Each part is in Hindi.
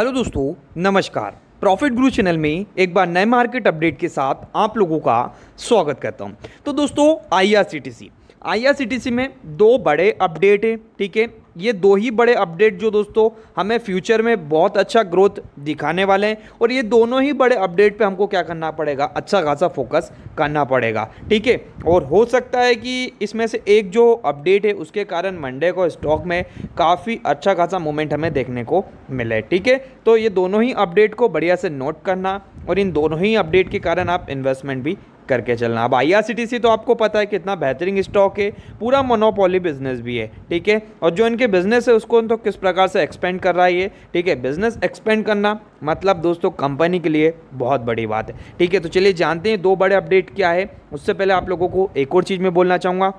हेलो दोस्तों नमस्कार प्रॉफिट गुरु चैनल में एक बार नए मार्केट अपडेट के साथ आप लोगों का स्वागत करता हूं तो दोस्तों टी सी में दो बड़े अपडेट हैं ठीक है ये दो ही बड़े अपडेट जो दोस्तों हमें फ्यूचर में बहुत अच्छा ग्रोथ दिखाने वाले हैं और ये दोनों ही बड़े अपडेट पे हमको क्या करना पड़ेगा अच्छा खासा फोकस करना पड़ेगा ठीक है और हो सकता है कि इसमें से एक जो अपडेट है उसके कारण मंडे को स्टॉक में काफ़ी अच्छा खासा मोमेंट हमें देखने को मिले ठीक है तो ये दोनों ही अपडेट को बढ़िया से नोट करना और इन दोनों ही अपडेट के कारण आप इन्वेस्टमेंट भी करके चलना अब सी तो आपको पता है कितना बेहतरीन स्टॉक है पूरा मोनोपोली बिजनेस भी है ठीक है और जो इनके बिजनेस है उसको तो किस प्रकार से एक्सपेंड कर रहा है ये ठीक है बिजनेस एक्सपेंड करना मतलब दोस्तों कंपनी के लिए बहुत बड़ी बात है ठीक है तो चलिए जानते हैं दो बड़े अपडेट क्या है उससे पहले आप लोगों को एक और चीज़ में बोलना चाहूँगा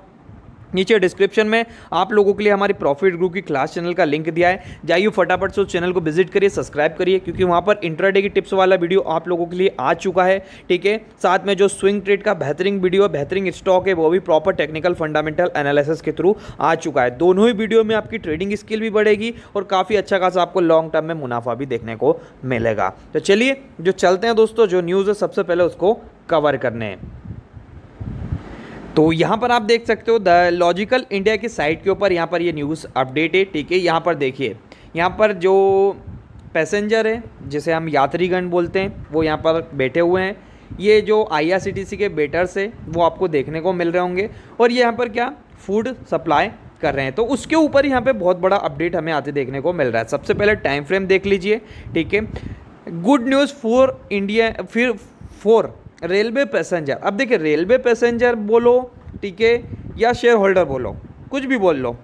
नीचे डिस्क्रिप्शन में आप लोगों के लिए हमारी प्रॉफिट ग्रुप की क्लास चैनल का लिंक दिया है जाइए फटाफट से उस चैनल को विजिट करिए सब्सक्राइब करिए क्योंकि वहाँ पर इंट्राडे की टिप्स वाला वीडियो आप लोगों के लिए आ चुका है ठीक है साथ में जो स्विंग ट्रेड का बेहतरीन वीडियो बेहतरीन स्टॉक है वो भी प्रॉपर टेक्निकल फंडामेंटल एनालिसिस के थ्रू आ चुका है दोनों ही वीडियो में आपकी ट्रेडिंग स्किल भी बढ़ेगी और काफ़ी अच्छा खासा आपको लॉन्ग टर्म में मुनाफा भी देखने को मिलेगा तो चलिए जो चलते हैं दोस्तों जो न्यूज़ है सबसे पहले उसको कवर करने हैं तो यहाँ पर आप देख सकते हो द लॉजिकल इंडिया की साइट के ऊपर यहाँ पर ये न्यूज़ अपडेट है ठीक है यहाँ पर देखिए यहाँ पर जो पैसेंजर है जिसे हम यात्रीगण बोलते हैं वो यहाँ पर बैठे हुए हैं ये जो आईआरसीटीसी के बेटर्स है वो आपको देखने को मिल रहे होंगे और ये यहाँ पर क्या फूड सप्लाई कर रहे हैं तो उसके ऊपर यहाँ पर बहुत बड़ा अपडेट हमें आते देखने को मिल रहा है सबसे पहले टाइम फ्रेम देख लीजिए ठीक है गुड न्यूज़ फॉर इंडिया फिर फोर रेलवे पैसेंजर अब देखिए रेलवे पैसेंजर बोलो ठीक है या शेयर होल्डर बोलो कुछ भी बोल लो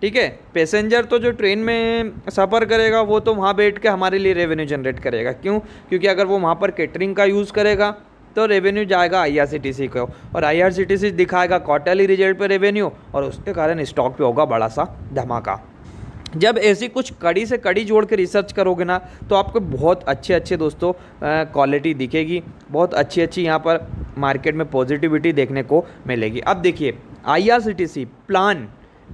ठीक है पैसेंजर तो जो ट्रेन में सफ़र करेगा वो तो वहाँ बैठ के हमारे लिए रेवेन्यू जनरेट करेगा क्यों क्योंकि अगर वो वहाँ पर कैटरिंग का यूज़ करेगा तो रेवेन्यू जाएगा आईआरसीटीसी को और आईआरसीटीसी दिखाएगा क्वार्टरली रिजल्ट पे रेवेन्यू और उसके कारण स्टॉक पे होगा बड़ा सा धमाका जब ऐसी कुछ कड़ी से कड़ी जोड़ के रिसर्च करोगे ना तो आपको बहुत अच्छे अच्छे दोस्तों क्वालिटी दिखेगी बहुत अच्छी अच्छी यहाँ पर मार्केट में पॉजिटिविटी देखने को मिलेगी अब देखिए IRCTC plan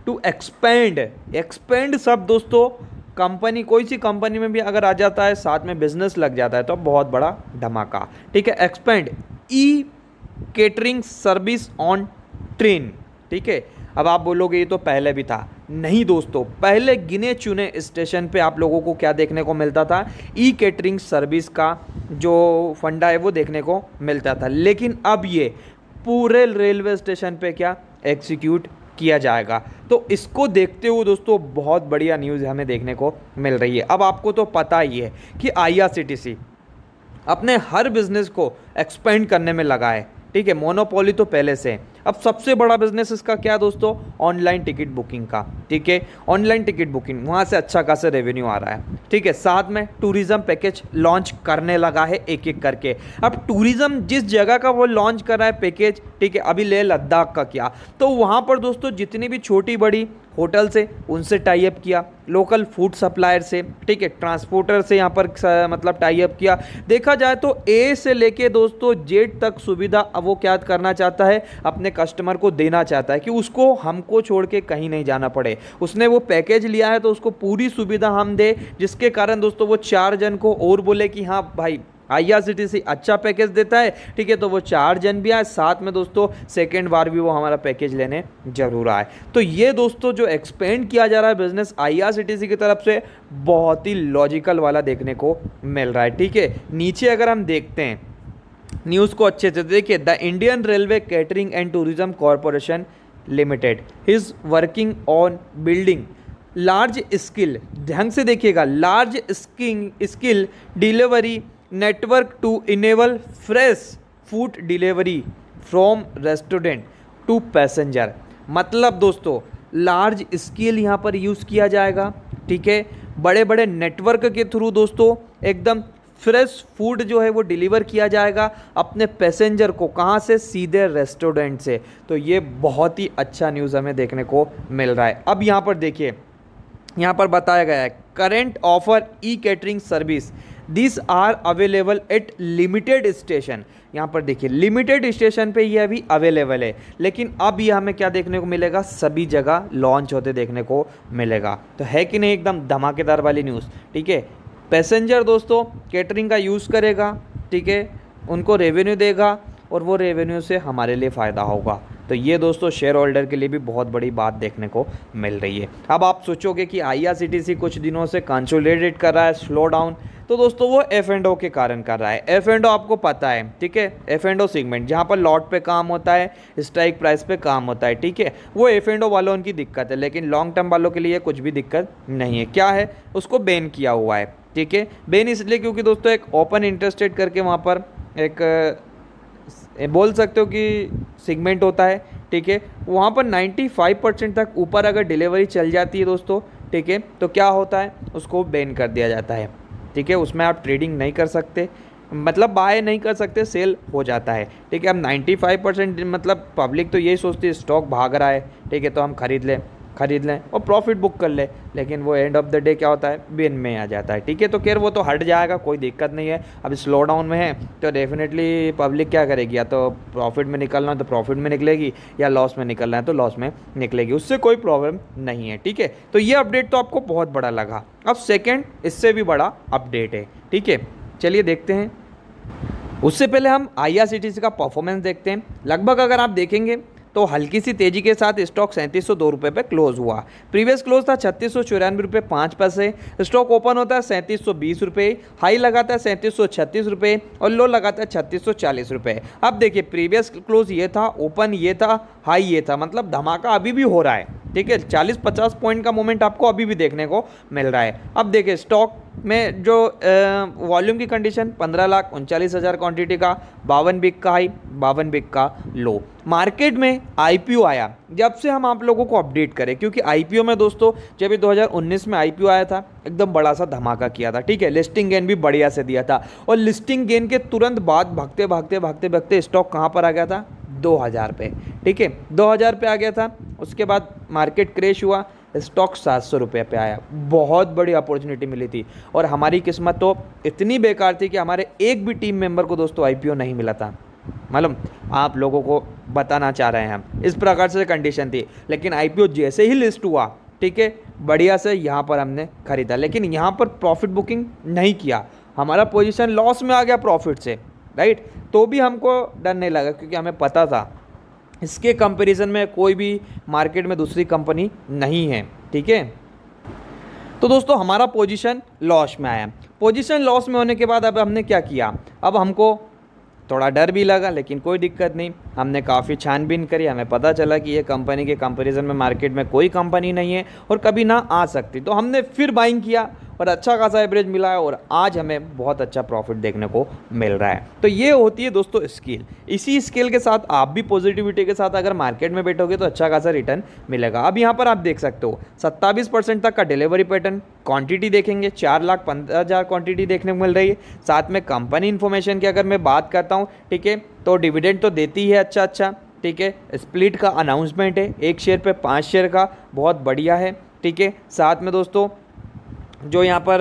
to expand expand सब दोस्तों कंपनी कोई सी कंपनी में भी अगर आ जाता है साथ में बिजनेस लग जाता है तो बहुत बड़ा धमाका ठीक है expand E catering service on train ठीक है अब आप बोलोगे ये तो पहले भी था नहीं दोस्तों पहले गिने चुने स्टेशन पे आप लोगों को क्या देखने को मिलता था ई केटरिंग सर्विस का जो फंडा है वो देखने को मिलता था लेकिन अब ये पूरे रेलवे स्टेशन पे क्या एग्जीक्यूट किया जाएगा तो इसको देखते हुए दोस्तों बहुत बढ़िया न्यूज़ हमें देखने को मिल रही है अब आपको तो पता ही है कि आई अपने हर बिज़नेस को एक्सपेंड करने में लगा है ठीक है मोनोपोली तो पहले से है अब सबसे बड़ा बिजनेस इसका क्या दोस्तों ऑनलाइन टिकट बुकिंग का ठीक है ऑनलाइन टिकट बुकिंग वहाँ से अच्छा खासा रेवेन्यू आ रहा है ठीक है साथ में टूरिज़्म पैकेज लॉन्च करने लगा है एक एक करके अब टूरिज़्म जिस जगह का वो लॉन्च कर रहा है पैकेज ठीक है अभी ले लद्दाख का किया तो वहाँ पर दोस्तों जितनी भी छोटी बड़ी होटल से उनसे टाई अप किया लोकल फूड सप्लायर से ठीक है ट्रांसपोर्टर से यहाँ पर मतलब टाई अप किया देखा जाए तो ए से लेके दोस्तों जेड तक सुविधा अब वो क्या करना चाहता है अपने अपने कस्टमर को देना चाहता है कि उसको हमको छोड़ के कहीं नहीं जाना पड़े उसने वो पैकेज लिया है तो उसको पूरी सुविधा हम दें जिसके कारण दोस्तों वो चार जन को और बोले कि हाँ भाई सी अच्छा पैकेज देता है ठीक है तो वो चार जन भी आए साथ में दोस्तों सेकेंड बार भी वो हमारा पैकेज लेने जरूर आए तो ये दोस्तों जो एक्सपेंड किया जा रहा है बिजनेस सी की तरफ से बहुत ही लॉजिकल वाला देखने को मिल रहा है ठीक है नीचे अगर हम देखते हैं न्यूज़ को अच्छे से देखिए the Indian railway catering and tourism corporation limited is working on building large skill ढंग से देखिएगा large skin skill delivery network to enable fresh food delivery from restaurant to passenger मतलब दोस्तों लार्ज स्केल यहाँ पर यूज़ किया जाएगा ठीक है बड़े बड़े नेटवर्क के थ्रू दोस्तों एकदम फ्रेश फूड जो है वो डिलीवर किया जाएगा अपने पैसेंजर को कहाँ से सीधे रेस्टोरेंट से तो ये बहुत ही अच्छा न्यूज़ हमें देखने को मिल रहा है अब यहाँ पर देखिए यहाँ पर बताया गया है current offer E catering service this are available at limited station यहाँ पर देखिए लिमिटेड स्टेशन पे ये अभी अवेलेबल है लेकिन अब ये हमें क्या देखने को मिलेगा सभी जगह लॉन्च होते देखने को मिलेगा तो है कि नहीं एकदम धमाकेदार वाली न्यूज़ ठीक है पैसेंजर दोस्तों कैटरिंग का यूज़ करेगा ठीक है उनको रेवेन्यू देगा और वो रेवेन्यू से हमारे लिए फ़ायदा होगा तो ये दोस्तों शेयर होल्डर के लिए भी बहुत बड़ी बात देखने को मिल रही है अब आप सोचोगे कि आईआरसीटीसी कुछ दिनों से कंसोलिडेट कर रहा है स्लो डाउन तो दोस्तों वो एफ एंड ओ के कारण कर रहा है एफ एंड ओ आपको पता है ठीक है एफ एंड ओ सीगमेंट जहाँ पर लॉट पे काम होता है स्ट्राइक प्राइस पे काम होता है ठीक है वो एफ एंड ओ वालों की दिक्कत है लेकिन लॉन्ग टर्म वालों के लिए कुछ भी दिक्कत नहीं है क्या है उसको बैन किया हुआ है ठीक है बेन इसलिए क्योंकि दोस्तों एक ओपन इंटरेस्टेड करके वहाँ पर एक बोल सकते हो कि सिगमेंट होता है ठीक है वहाँ पर 95 परसेंट तक ऊपर अगर डिलीवरी चल जाती है दोस्तों ठीक है तो क्या होता है उसको बैन कर दिया जाता है ठीक है उसमें आप ट्रेडिंग नहीं कर सकते मतलब बाय नहीं कर सकते सेल हो जाता है ठीक है अब 95 परसेंट मतलब पब्लिक तो यही सोचती है स्टॉक भाग रहा है ठीक है तो हम खरीद लें खरीद लें और प्रॉफिट बुक कर लें लेकिन वो एंड ऑफ द डे क्या होता है बिन में आ जाता है ठीक है तो खैर वो तो हट जाएगा कोई दिक्कत नहीं है अब स्लो डाउन में है तो डेफिनेटली पब्लिक क्या करेगी या तो प्रॉफिट में निकलना है तो प्रॉफिट में निकलेगी या लॉस में निकलना है तो लॉस में निकलेगी उससे कोई प्रॉब्लम नहीं है ठीक है तो ये अपडेट तो आपको बहुत बड़ा लगा अब सेकेंड इससे भी बड़ा अपडेट है ठीक है चलिए देखते हैं उससे पहले हम आई का परफॉर्मेंस देखते हैं लगभग अगर आप देखेंगे तो हल्की सी तेजी के साथ स्टॉक सैंतीस सौ दो रुपये पर क्लोज हुआ प्रीवियस क्लोज था छत्तीस सौ चौरानवे रुपये पाँच पैसे स्टॉक ओपन होता है सैंतीस सौ बीस रुपये हाई लगाता है सैंतीस सौ छत्तीस रुपये और लो लगाता है छत्तीस सौ चालीस रुपये अब देखिए प्रीवियस क्लोज ये था ओपन ये था हाई ये था मतलब धमाका अभी भी हो रहा है ठीक है चालीस पचास पॉइंट का मोमेंट आपको अभी भी देखने को मिल रहा है अब देखिए स्टॉक में जो वॉल्यूम की कंडीशन पंद्रह लाख उनचालीस हज़ार क्वान्टिटी का बावन बिग का हाई बावन बिग का लो मार्केट में आईपीओ आया जब से हम आप लोगों को अपडेट करें क्योंकि आईपीओ में दोस्तों जब ये 2019 में आईपीओ आया था एकदम बड़ा सा धमाका किया था ठीक है लिस्टिंग गेन भी बढ़िया से दिया था और लिस्टिंग गेन के तुरंत बाद भागते भागते भागते भागते स्टॉक कहाँ पर आ गया था दो हज़ार पे ठीक है दो हज़ार पे आ गया था उसके बाद मार्केट क्रेश हुआ स्टॉक सात सौ रुपये पर आया बहुत बड़ी अपॉर्चुनिटी मिली थी और हमारी किस्मत तो इतनी बेकार थी कि हमारे एक भी टीम मेंबर को दोस्तों आई नहीं मिला था मालूम आप लोगों को बताना चाह रहे हैं हम इस प्रकार से कंडीशन थी लेकिन आईपीओ जैसे ही लिस्ट हुआ ठीक है बढ़िया से यहाँ पर हमने खरीदा लेकिन यहाँ पर प्रॉफिट बुकिंग नहीं किया हमारा पोजीशन लॉस में आ गया प्रॉफिट से राइट तो भी हमको डर नहीं लगा क्योंकि हमें पता था इसके कंपैरिजन में कोई भी मार्केट में दूसरी कंपनी नहीं है ठीक है तो दोस्तों हमारा पोजीशन लॉस में आया पोजीशन लॉस में होने के बाद अब हमने क्या किया अब हमको थोड़ा डर भी लगा लेकिन कोई दिक्कत नहीं हमने काफ़ी छानबीन करी हमें पता चला कि ये कंपनी के कंपैरिजन में मार्केट में कोई कंपनी नहीं है और कभी ना आ सकती तो हमने फिर बाइंग किया पर अच्छा खासा एवरेज मिला है और आज हमें बहुत अच्छा प्रॉफिट देखने को मिल रहा है तो ये होती है दोस्तों स्किल इसी स्किल के साथ आप भी पॉजिटिविटी के साथ अगर मार्केट में बैठोगे तो अच्छा खासा रिटर्न मिलेगा अब यहाँ पर आप देख सकते हो सत्तावीस परसेंट तक का डिलीवरी पैटर्न क्वांटिटी देखेंगे चार लाख पंद्रह हज़ार क्वांटिटी देखने को मिल रही है साथ में कंपनी इन्फॉर्मेशन की अगर मैं बात करता हूँ ठीक है तो डिविडेंड तो देती है अच्छा अच्छा ठीक है स्प्लिट का अनाउंसमेंट है एक शेयर पे पाँच शेयर का बहुत बढ़िया है ठीक है साथ में दोस्तों जो यहाँ पर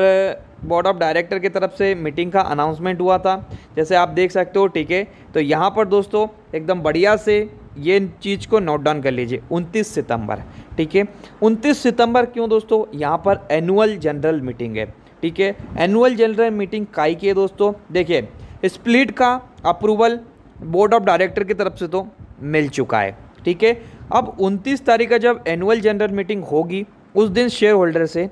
बोर्ड ऑफ डायरेक्टर की तरफ से मीटिंग का अनाउंसमेंट हुआ था जैसे आप देख सकते हो ठीक है तो यहाँ पर दोस्तों एकदम बढ़िया से ये चीज़ को नोट डाउन कर लीजिए 29 सितंबर ठीक है 29 सितंबर क्यों दोस्तों यहाँ पर एनुअल जनरल मीटिंग है ठीक है एनुअल जनरल मीटिंग काई की है दोस्तों देखिए स्प्लिट का अप्रूवल बोर्ड ऑफ डायरेक्टर की तरफ से तो मिल चुका है ठीक है अब 29 तारीख का जब एनुअल जनरल मीटिंग होगी उस दिन शेयर होल्डर से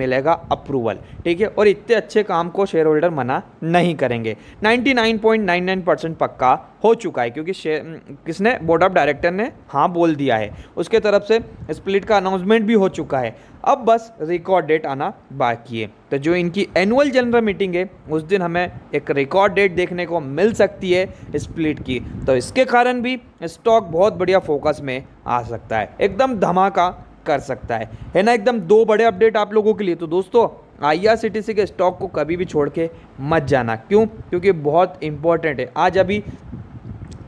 मिलेगा अप्रूवल ठीक है और इतने अच्छे काम को शेयर होल्डर मना नहीं करेंगे 99.99 परसेंट पक्का हो चुका है क्योंकि शेयर किसने बोर्ड ऑफ डायरेक्टर ने हाँ बोल दिया है उसके तरफ से स्प्लिट का अनाउंसमेंट भी हो चुका है अब बस रिकॉर्ड डेट आना बाकी है तो जो इनकी एनुअल जनरल मीटिंग है उस दिन हमें एक रिकॉर्ड डेट देखने को मिल सकती है स्प्लिट की तो इसके कारण भी स्टॉक बहुत बढ़िया फोकस में आ सकता है एकदम धमाका कर सकता है है ना एकदम दो बड़े अपडेट आप लोगों के लिए तो दोस्तों आईआरसीटीसी के स्टॉक को कभी भी छोड़ के मत जाना क्यों क्योंकि बहुत इंपॉर्टेंट है आज अभी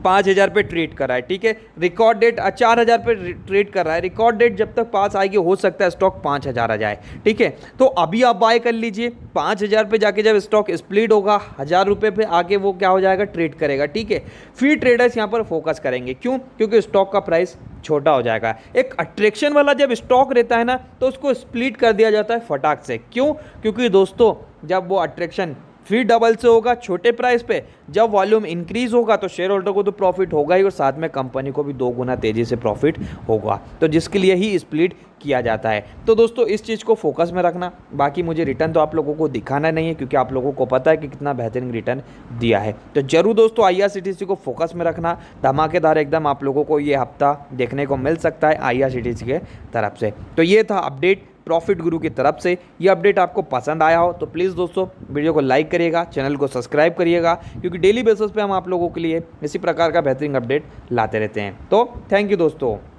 पाँच हज़ार पे ट्रेड कर रहा है ठीक है रिकॉर्ड डेट चार हज़ार पे ट्रेड कर रहा है रिकॉर्ड डेट जब तक पास आएगी हो सकता है स्टॉक पाँच हज़ार आ जाए ठीक है तो अभी आप बाय कर लीजिए पाँच हज़ार पे जाके जब स्टॉक स्प्लिट होगा हज़ार रुपये पर आके वो क्या हो जाएगा ट्रेड करेगा ठीक है फिर ट्रेडर्स यहाँ पर फोकस करेंगे क्यों क्योंकि स्टॉक का प्राइस छोटा हो जाएगा एक अट्रैक्शन वाला जब स्टॉक रहता है ना तो उसको स्प्लिट कर दिया जाता है फटाक से क्यों क्योंकि दोस्तों जब वो अट्रैक्शन फिर डबल से होगा छोटे प्राइस पे जब वॉल्यूम इंक्रीज होगा तो शेयर होल्डर को तो प्रॉफिट होगा ही और साथ में कंपनी को भी दो गुना तेज़ी से प्रॉफिट होगा तो जिसके लिए ही स्प्लिट किया जाता है तो दोस्तों इस चीज़ को फोकस में रखना बाकी मुझे रिटर्न तो आप लोगों को दिखाना नहीं है क्योंकि आप लोगों को पता है कि कितना बेहतरीन रिटर्न दिया है तो जरूर दोस्तों आई को फोकस में रखना धमाकेदार एकदम आप लोगों को ये हफ्ता देखने को मिल सकता है आई के तरफ से तो ये था अपडेट प्रॉफिट गुरु की तरफ से ये अपडेट आपको पसंद आया हो तो प्लीज़ दोस्तों वीडियो को लाइक करिएगा चैनल को सब्सक्राइब करिएगा क्योंकि डेली बेसिस पे हम आप लोगों के लिए इसी प्रकार का बेहतरीन अपडेट लाते रहते हैं तो थैंक यू दोस्तों